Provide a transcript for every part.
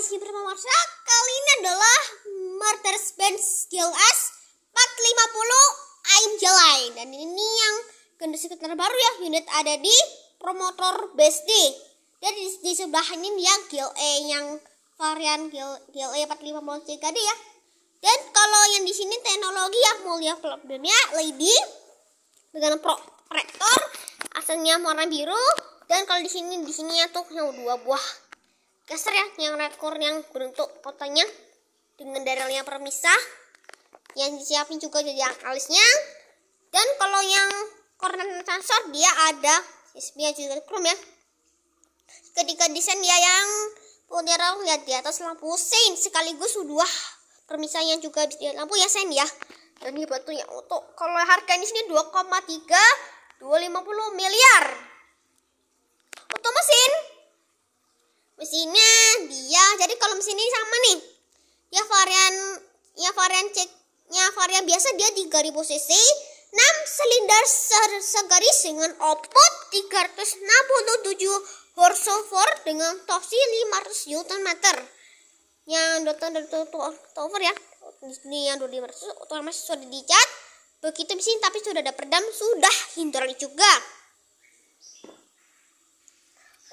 sini bersama masyarakat kali ini adalah Mercedes Benz GLS 450 I'm Jelain dan ini yang kondisi terbaru ya unit ada di promotor BSD dan di, di sebelahnya yang GLE yang varian GLE 450 CKD ya dan kalau yang di sini teknologi ya mulia klub lady dengan pro rektor asalnya warna biru dan kalau di sini di sini ya tuh yang dua buah geser ya yang rekor yang beruntuk fotonya dengan darahnya permisah yang disiapin juga jadi alisnya dan kalau yang corner sensor dia ada USB juga chrome ya ketika desain dia yang punya lihat di atas lampu sein sekaligus dua permisah yang juga di lampu ya sein ya dan ini batunya untuk kalau harga ini sini 2,3 250 miliar untuk mesin mesinnya dia jadi kalau mesin ini sama nih ya varian ya varian ceknya varian biasa dia 3000 cc 6 silinder segaris dengan output 367 horsepower dengan torsi 500 Newton meter yang Newton tower ya ini yang 2500 otomatis sudah dicat begitu mesin tapi sudah ada peredam sudah hindari juga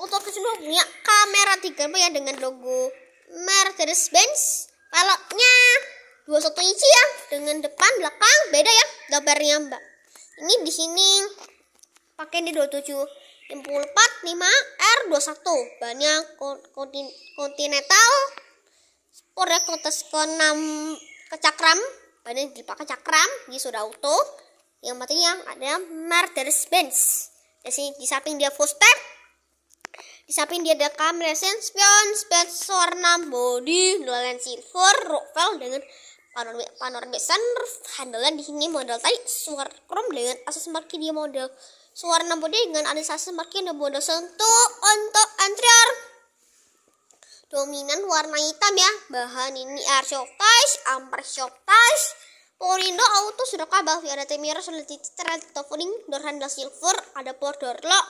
untuk semua punya kamera 3 ya dengan logo Mercedes-Benz. peloknya dua satu inci ya dengan depan belakang beda ya gambarnya mbak. Ini di sini pakai di 27 54 5 R21 banyak kontin kontinental sport ya kotes ke 6 kecakram cakram banyak dipakai cakram di sudah auto yang matinya ada Mercedes Benz di sini di samping dia full spec Hisapin dia ada kamera spion, spion, warna body, dolan silver, rovel dengan panoramic, panoramic sunroof. Handalan di sini model tadi, suar chrome dengan akses marki dia model suar body dengan asus marki dan model sentuh untuk antrior. Dominan warna hitam ya, bahan ini air touch amper touch Porindo auto sudah kabel, ada temira sudah titik, terang, toponing, door handle silver, ada port door lock,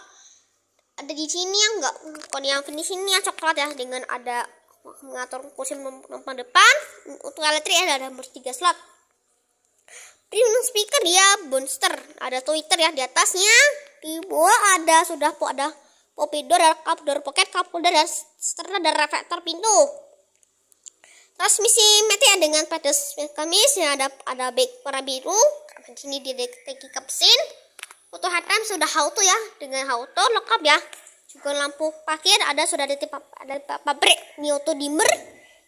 ada di sini yang enggak kalau yang di sini yang coklat ya dengan ada mengatur kursi penumpang depan untuk elektrik ada ada tiga slot premium speaker ya monster ada twitter ya di atasnya di bawah ada sudah ada pop door ada cup door pocket cup holder dan serta ada reflektor pintu transmisi mati ya dengan pedes kamis ya ada ada back warna biru karena sini di teki kapsin untuk HTM sudah auto ya, dengan auto lengkap ya. Juga lampu parkir ada sudah dari ada pabrik Mioto dimmer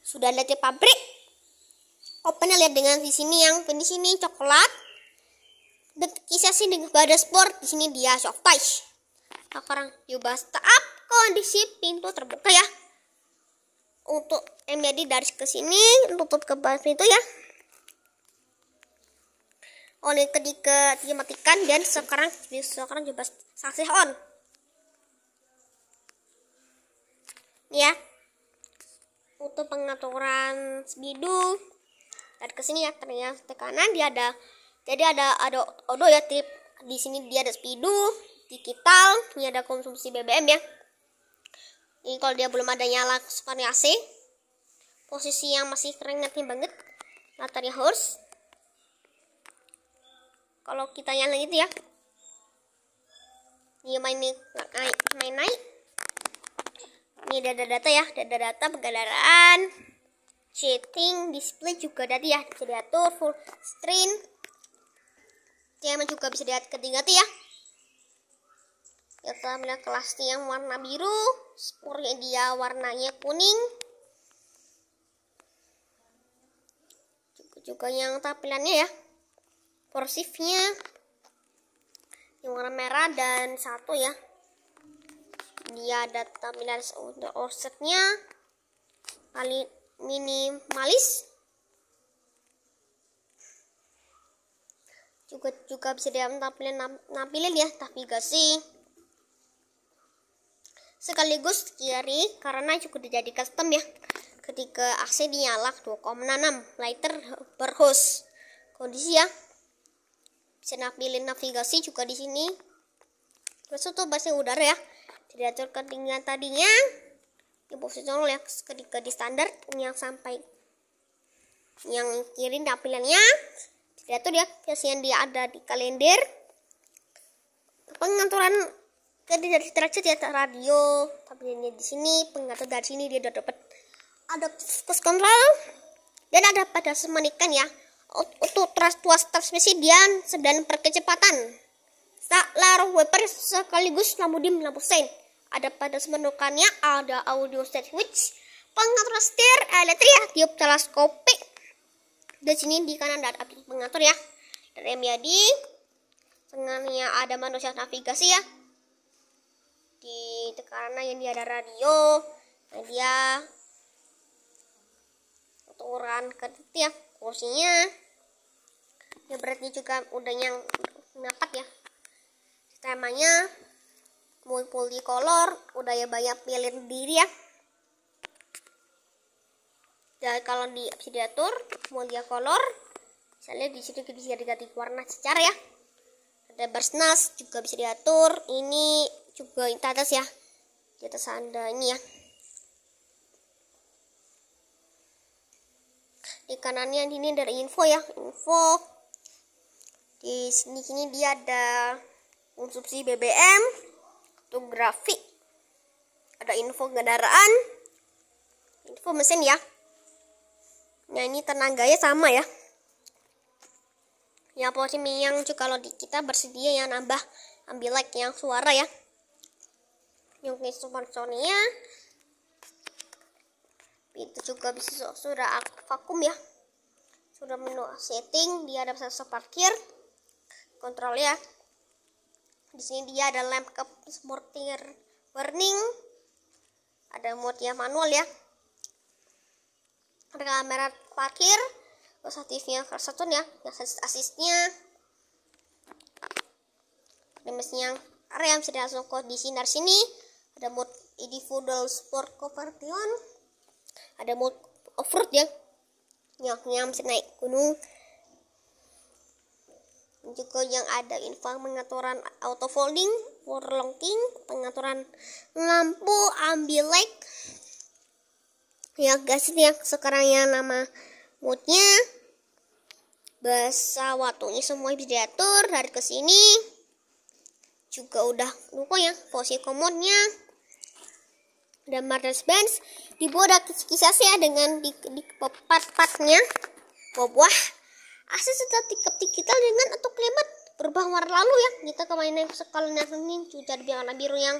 sudah ada tipe pabrik. Opennya lihat dengan di sini yang di sini coklat. Kisah sih dengan badan sport di sini dia soft touch. Sekarang diubah up kondisi pintu terbuka ya. Untuk menjadi dari ke sini tutup ke bawah pintu ya oleh ketiga dia matikan dan sekarang sekarang coba saksi on ya untuk pengaturan speedo dari kesini ya ternyata kanan dia ada jadi ada ada odo ya tip di sini dia ada speedo digital ini ada konsumsi BBM ya ini kalau dia belum ada nyala AC ya, posisi yang masih keringat nih banget latarnya horse kalau kita nyalain itu ya ini iya, main naik main naik ini data data ya data data pengadaran setting display juga tadi ya bisa diatur full screen CM juga bisa diatur ketiga tuh ya ya melihat kelasnya yang warna biru spornya dia warnanya kuning juga, juga yang tampilannya ya porsifnya yang warna merah dan satu ya dia ada tampilan untuk offsetnya paling minimalis juga juga bisa dia tampilin nampilin ya tapi gak sih. sekaligus kiri karena cukup dijadi custom ya ketika aksi dinyalak 2,6 lighter berhose kondisi ya bisa nampilin navigasi juga di sini terus itu bahasa udara ya tidak ketinggian tadinya di posisi nol ya ketika di standar yang sampai yang kiri tampilannya tuh ya biasanya dia ada di kalender pengaturan tadi dari dia ya radio tapi ini di sini pengatur dari sini dia udah dapat ada kus kontrol dan ada pada semenikan ya untuk trust transmisi dia sedang perkecepatan. Saklar wiper sekaligus lampu dim lampu sein. Ada pada semenukannya ada audio set switch, pengatur setir elektrik, tiup teleskopik. Di sini di kanan ada pengatur ya. Dari ya, Miadi, tengahnya ada manusia navigasi ya. Di karena dia ada radio, nah, dia aturan ketik ya kursinya ya beratnya juga udah yang dapat ya temanya multicolor udah ya banyak pilih diri ya dan ya, kalau di diatur diatur multicolor misalnya di sini bisa diganti warna secara ya ada bersnas juga bisa diatur ini juga di atas ya di atas anda ini ya di kanannya ini dari info ya info di sini sini dia ada konsumsi BBM tuh grafik ada info kendaraan info mesin ya nah ini tenaganya sama ya ya posisi yang juga kalau di, kita bersedia yang nambah ambil like yang suara ya yang sponsornya itu juga bisa sudah vakum ya sudah menu setting dia ada sensor parkir kontrol ya di sini dia ada lamp ke mortir warning ada mode yang manual ya ada kamera parkir terus aktifnya satu ya yang assist-assistnya. ada mesin yang rem sudah langsung kok di sini sini ada mode individual Foodle sport conversion ada mode off-road ya yang yang bisa naik gunung juga yang ada info pengaturan auto folding, locking, pengaturan lampu light. Ya guys, ini yang sekarang yang nama moodnya bahasa waktunya semua bisa diatur dari ke sini juga udah ya posisi komodnya dan Mercedes Benz dibawa kisah-kisah dengan di, di pepat-patnya buah-buah Asis tetap tiket kita dengan atau kalimat berubah warna lalu ya. Kita kemarin sekolah nakin sudah warna biru yang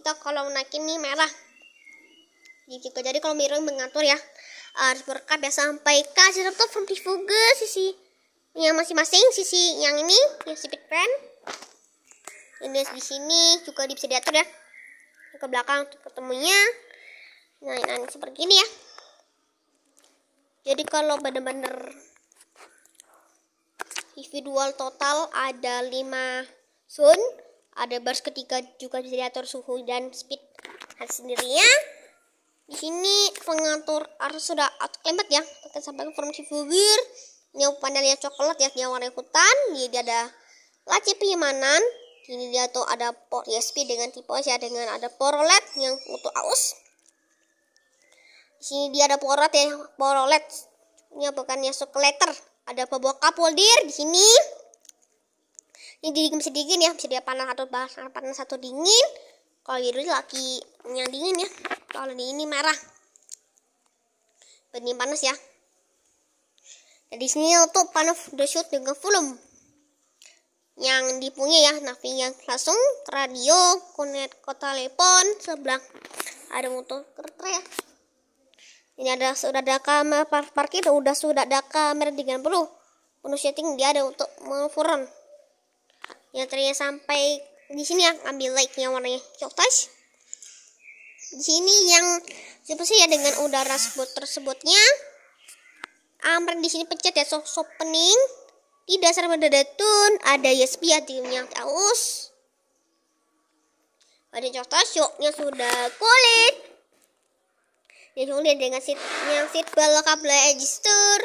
kita kalau naikin ini merah. Jadi, kita gitu. jadi kalau biru mengatur ya harus berkat ya sampai kasih laptop tuh from sisi yang masing-masing sisi yang ini yang sipit pen ini di sini juga bisa diatur ya ke belakang untuk ketemunya nah ini seperti ini ya jadi kalau benar-benar individual total ada 5 sun, ada bars ketiga juga bisa diatur suhu dan speed nah, sendirinya. Di sini pengatur arus sudah auto climate ya, kita sampai ke informasi figur. Ini panelnya coklat ya, dia warna hutan. Jadi ada laci Di Ini dia tuh ada port USB dengan tipe ya dengan ada port OLED yang untuk aus. Di sini dia ada port OLED ya, port OLED. Ini bukannya sekuleter ada pabok kapoldir ah, di sini ini dingin bisa dingin ya bisa dia panas atau bahas panas satu dingin kalau biru lagi yang dingin ya kalau ini merah benih panas ya jadi sini tuh panas the shoot dengan volume yang dipunya ya navi yang langsung radio konet kota telepon sebelah ada motor kereta ya ini ada sudah ada kamar park parkir udah sudah ada kamar perlu menu setting dia ada untuk menu ya ternyata sampai di sini ya ambil like yang warnanya coklat di sini yang siapa sih ya dengan udara sebut tersebutnya amran di sini pencet ya so opening di dasar tun ada USB ya timnya aus ada coklat shocknya sudah kulit ditunggulin dengan seat yang seat belt kabel register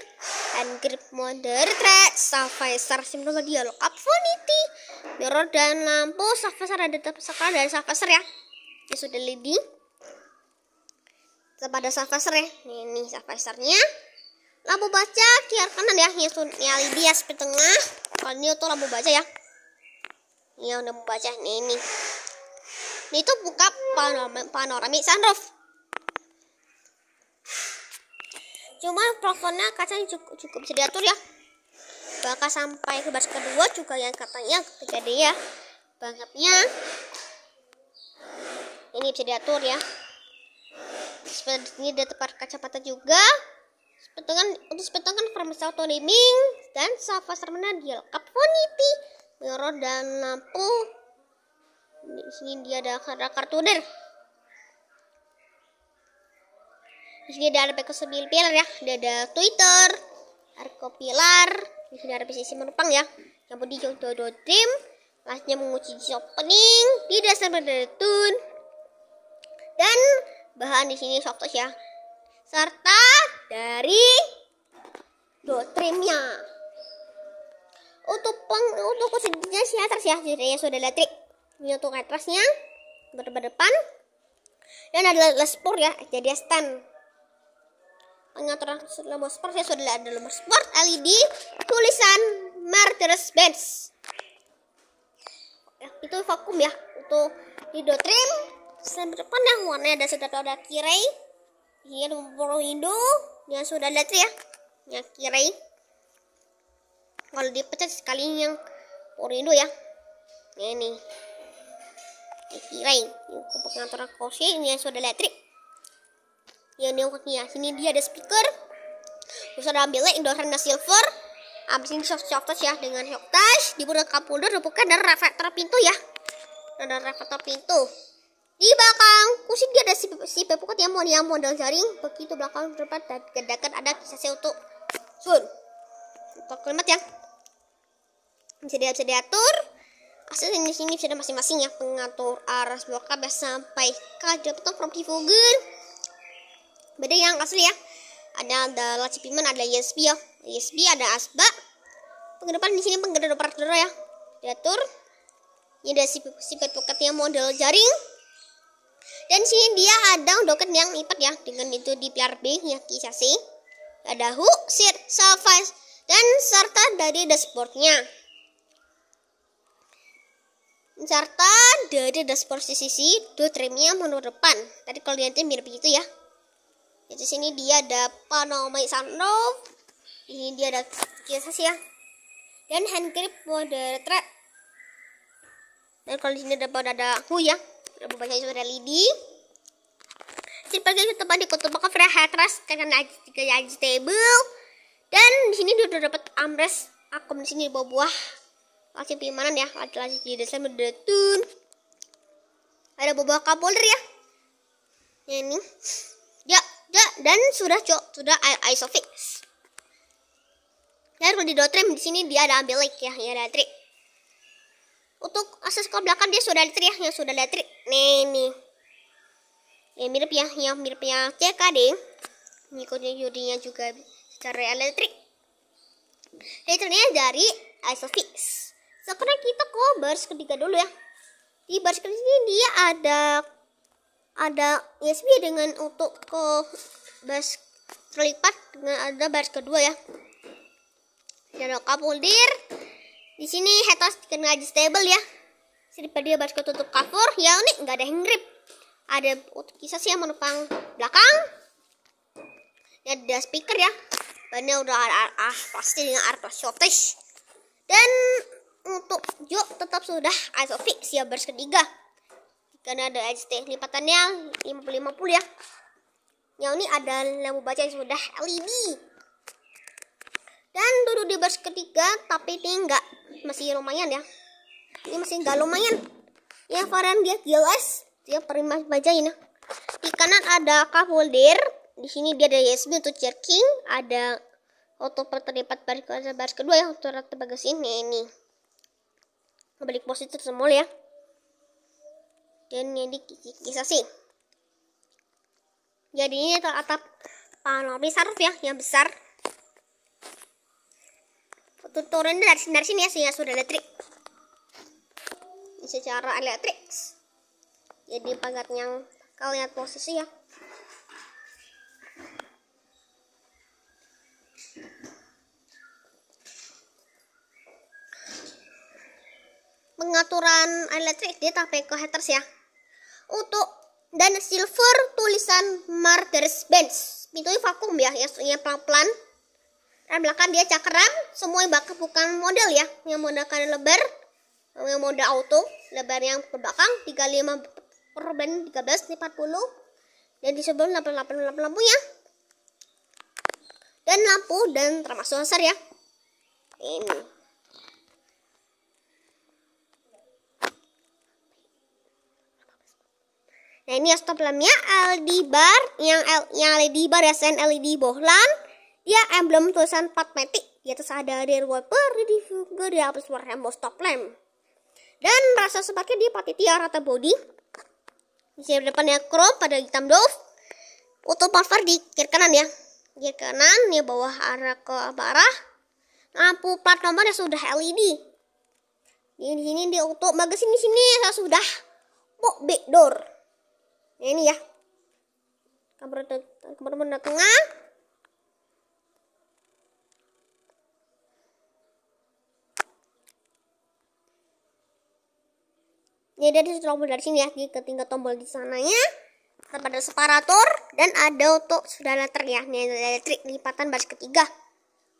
and grip monitor track stabilizer simulasi dialog up vanity mirror dan lampu stabilizer ada sekarang dari stabilizer ya ini sudah leading kepada stabilizer ya ini, ini lampu baca kiri kanan ya ini led ya di tengah kalau ini tuh lampu baca ya ini udah membaca ini ini ini tuh buka panoramik panorami sunroof cuma plafonnya kacang cukup, cukup bisa ya bakal sampai ke baris kedua juga yang katanya ketiga deh ya bangetnya ini bisa diatur ya seperti ini ada tempat kacamata juga sepetungan untuk sepetungan farmasi auto dimming dan sofa sermena dia lengkap foniti mirror dan lampu di sini dia ada, akar kartu der di sini ada ke 9 pilar ya ada, ada Twitter Arko Pilar di sini ada PCC menumpang ya yang di Jogdo Dream lastnya menguji opening di dasar tune, dan bahan di sini softos ya serta dari dotrimnya untuk peng untuk kusennya si atas ya jadinya sudah elektrik ini untuk atasnya berdepan dan ada lespor ya jadi stand pengaturan nomor sport ya sudah ada nomor sport LED tulisan Mercedes Benz ya, itu vakum ya untuk hidro trim sampai depan yang warna ada sudah ada kirei iya, ini ada yang sudah ada ya yang kirei kalau dipecat sekali yang bubur Hindu ya ini kirei Ini pengaturan kursi ini yang sudah elektrik yang nengoknya sini dia ada speaker terus ada ambilnya endosan silver abis ini soft soft touch ya dengan soft touch di bawah kapulder bukan ada reflektor pintu ya ada reflektor pintu di belakang kursi dia ada si, si pepukut yang mau yang model jaring begitu belakang depan dan kedekat ada kisah untuk sun untuk kelimat ya bisa dia bisa diatur akses ini sini bisa ada masing-masing ya pengatur arah sebuah kabel sampai ke petang from Tifugen beda yang asli ya ada ada laci pimen ada USB ya USB ada asba penggerupan di sini penggedor operator ya diatur ini ada sifat pocketnya model jaring dan sini dia ada doket yang lipat ya dengan itu di PRB ya kisasi ada hook seat surface dan serta dari dashboardnya serta dari dashboard sisi dua trimnya menurut depan tadi kalau lihatnya mirip itu ya di sini dia ada Panomai sanov ini dia ada kiasas ya dan hand grip model track dan kalau di sini ada pada ada hu ya ada banyak ada lidi itu teman di kota maka free headrest karena tiga aja table dan di sini dia udah dapat amres. aku di sini bawa buah masih pimanan ya ada lagi di desa medetun ada bawa kapolri ya ini dan sudah cok sudah isofix dan kalau di dotrim di sini dia ada ambil like ya ya ada trik untuk akses ke belakang dia sudah ada trik ya sudah ada trik nih ini ya, mirip ya yang miripnya CKD ini kodenya yudinya juga secara elektrik nah, ini ternyata dari isofix sekarang kita ke baris ketiga dulu ya di baris ketiga ini dia ada ada USB ya, dengan untuk ke base terlipat dengan ada baris kedua ya ada mundir di sini hetos kena aja stable ya daripada dia baris tutup cover ya unik nggak ada hand grip ada untuk kisah sih yang menumpang belakang ya ada speaker ya bannya udah ada ah, pasti dengan arpa shortage dan untuk jok tetap sudah isofix ya baris ketiga karena ada HT lipatannya 50 50 ya yang ini ada lampu baca yang sudah LED dan duduk di bus ketiga tapi ini enggak masih lumayan ya ini masih enggak lumayan ya varian dia GLS dia perimah baca ya di kanan ada cup holder di sini dia ada USB untuk jerking ada auto terlipat baris, baris kedua ya untuk rata bagasi ini ini balik positif semua ya dan kisah sih. Jadi ini atap panopi ah, saraf ya, yang besar. tuturin dari, dari sini ya, sehingga sudah elektrik. Ini secara elektrik. Jadi pagatnya yang kalian posisi ya. pengaturan elektrik dia ke haters ya untuk dan silver tulisan Markers Benz. Pintunya vakum ya, yang punya pelan-pelan. Dan belakang dia cakram, semua yang bakal bukan model ya, yang model kan lebar, yang model auto, lebar yang ke belakang 35 belas 13 40 dan di sebelum lampu lampu lampu lampunya dan lampu dan termasuk laser ya ini Nah ini stop lampnya LED bar yang L, yang LED bar SN LED bohlam. dia emblem tulisan patmetik. di atas ada dari wiper di juga di hapus warna stop lamp dan rasa sepatnya dia tiara rata body di sini depannya chrome pada hitam doff auto power di kiri kanan ya kiri kanan ya bawah arah ke arah lampu plat nomornya sudah LED di sini di auto magazine di sini sudah bok door. Ya, ini ya. Kamar kamar benda tengah. Ini ada di ya, tombol dari sini ya, di ketiga tombol di sananya. Tetap ada separator dan ada untuk sudah letter ya. Ini ada elektrik lipatan baris ketiga.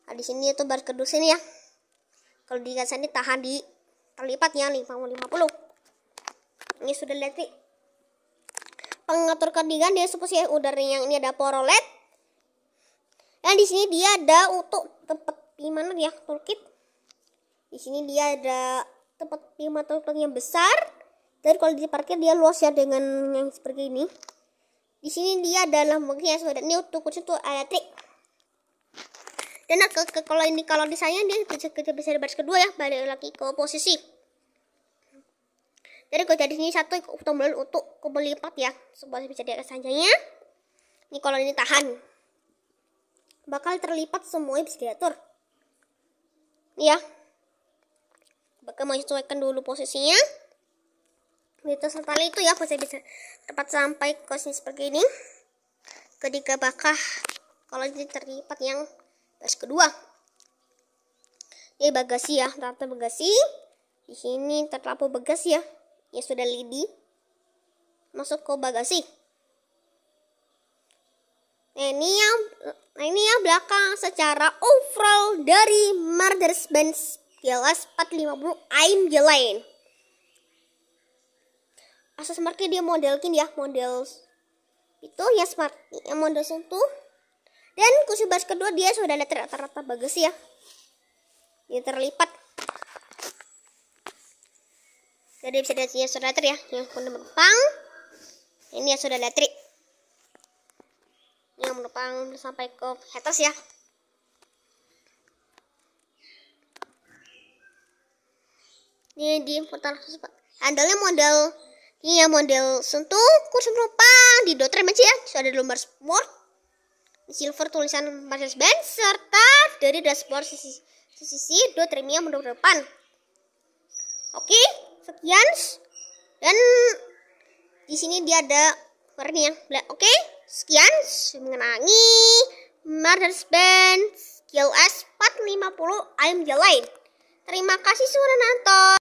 Nah, di sini itu baris kedua sini ya. Kalau di sini tahan di terlipat ya 550. Ini sudah elektrik pengatur ketinggian dia ya, udara yang ini ada porolet dan di sini dia ada untuk tempat di mana ya toolkit di sini dia ada tempat lima toolkit yang besar dan kalau di parkir dia luas ya dengan yang seperti ini di sini dia adalah mungkin ya sudah ini untuk kucing tuh elektrik dan nah, ke, ke, kalau ini kalau di dia kecil, kecil bisa di baris kedua ya balik lagi ke posisi jadi gue jadi sini satu tombol untuk gue lipat ya supaya bisa atas sanjanya ini kalau ini tahan bakal terlipat semua bisa diatur ini ya bakal sesuaikan dulu posisinya mitos tali itu ya bisa bisa tepat sampai ke sini seperti ini ketika bakal kalau ini terlipat yang baris kedua ini bagasi ya tata bagasi di sini terlapu bagasi ya Ya sudah lidi. Masuk ke bagasi. Nah, ini ya nah ini ya belakang secara overall dari Mercedes-Benz GLS 450 I'm lain Asas marknya dia model ya, model itu ya smart yang model sentuh. Dan kursi bas kedua dia sudah ada rata-rata bagus ya. Dia terlipat jadi bisa dilihatnya sudah latri ya yang penumpang ini ya sudah latri yang penumpang sampai ke atas ya ini di portal andalnya model ini ya model sentuh kursi penumpang di dotrem aja ya sudah ada lombar sport silver tulisan Mercedes Benz serta dari dashboard sisi sisi, dua dotremnya menurut depan oke okay sekian dan di sini dia ada yang black oke okay? sekian mengenangi Murders Band GLS 450 I'm Jalain terima kasih sudah nonton